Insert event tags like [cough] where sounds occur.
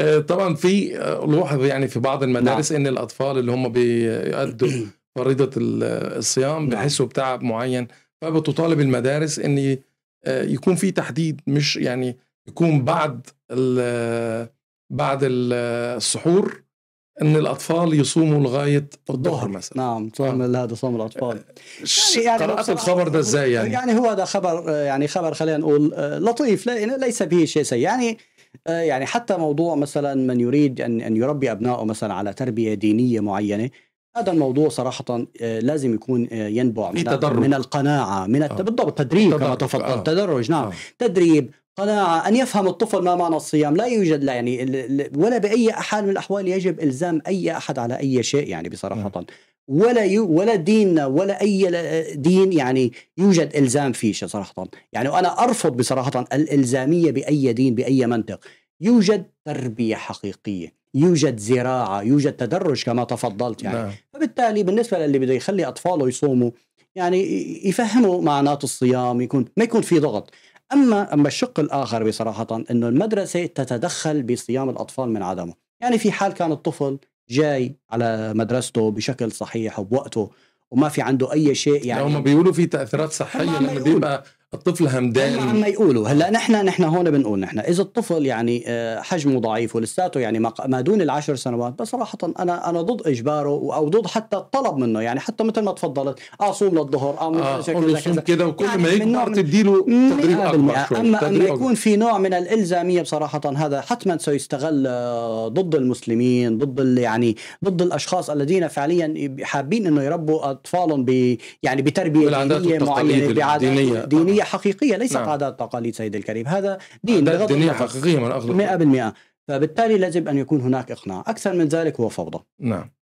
آه، طبعا في آه، لوحظ يعني في بعض المدارس نعم. ان الاطفال اللي هم بيؤدوا [clears throat] فريضه آه، الصيام نعم. بيحسوا بتعب معين فبتطالب المدارس ان يكون في تحديد مش يعني يكون بعد بعد السحور ان الاطفال يصوموا لغايه الظهر مثلا نعم صوم هذا صوم الاطفال يعني, يعني قرات الخبر ده ازاي يعني يعني هو ده خبر يعني خبر خلينا نقول لطيف ليس به شيء سيء يعني آه، يعني حتى موضوع مثلا من يريد ان ان يربي ابنائه مثلا على تربيه دينيه معينه هذا الموضوع صراحة آه، لازم يكون آه، ينبع من, من القناعة من الت... آه. بالضبط تدريب كما تفضل آه. تدرج نعم آه. تدريب قناعة أن يفهم الطفل ما معنى الصيام لا يوجد لا يعني ولا بأي حال من الأحوال يجب إلزام أي أحد على أي شيء يعني بصراحة نعم. ولا ولا ديننا ولا أي دين يعني يوجد إلزام فيه صراحة يعني وأنا أرفض بصراحة الإلزامية بأي دين بأي منطق يوجد تربية حقيقية يوجد زراعة يوجد تدرج كما تفضلت يعني نعم. فبالتالي بالنسبة للي بده يخلي أطفاله يصوموا يعني يفهموا معناته الصيام يكون ما يكون في ضغط اما اما الشق الاخر بصراحه انه المدرسه تتدخل بصيام الاطفال من عدمه يعني في حال كان الطفل جاي على مدرسته بشكل صحيح وبوقته وما في عنده اي شيء يعني هم بيقولوا في تاثيرات صحيه لما بيبقى الطفل همدان عم يقولوا هلا نحن نحن هون بنقول نحن اذا الطفل يعني آه، حجمه ضعيف ولساته يعني ما دون العشر سنوات بصراحه انا انا ضد اجباره او ضد حتى الطلب منه يعني حتى مثل ما تفضلت اصوم آه، للظهر اه, آه، صوم كذا وكل يعني ما يكبر تدي له تدريب اكبر اما اما يكون في نوع من الالزاميه بصراحه هذا حتما سيستغل ضد المسلمين ضد يعني ضد الاشخاص الذين فعليا حابين انه يربوا اطفالهم ب يعني بتربيه دينيه معينه بعادات دينيه هي حقيقيه ليست نعم. عادات تقاليد سيد الكريم هذا دين دينيه حقيقيه من أغلب 100% فبالتالي يجب ان يكون هناك اقناع اكثر من ذلك هو فوضى نعم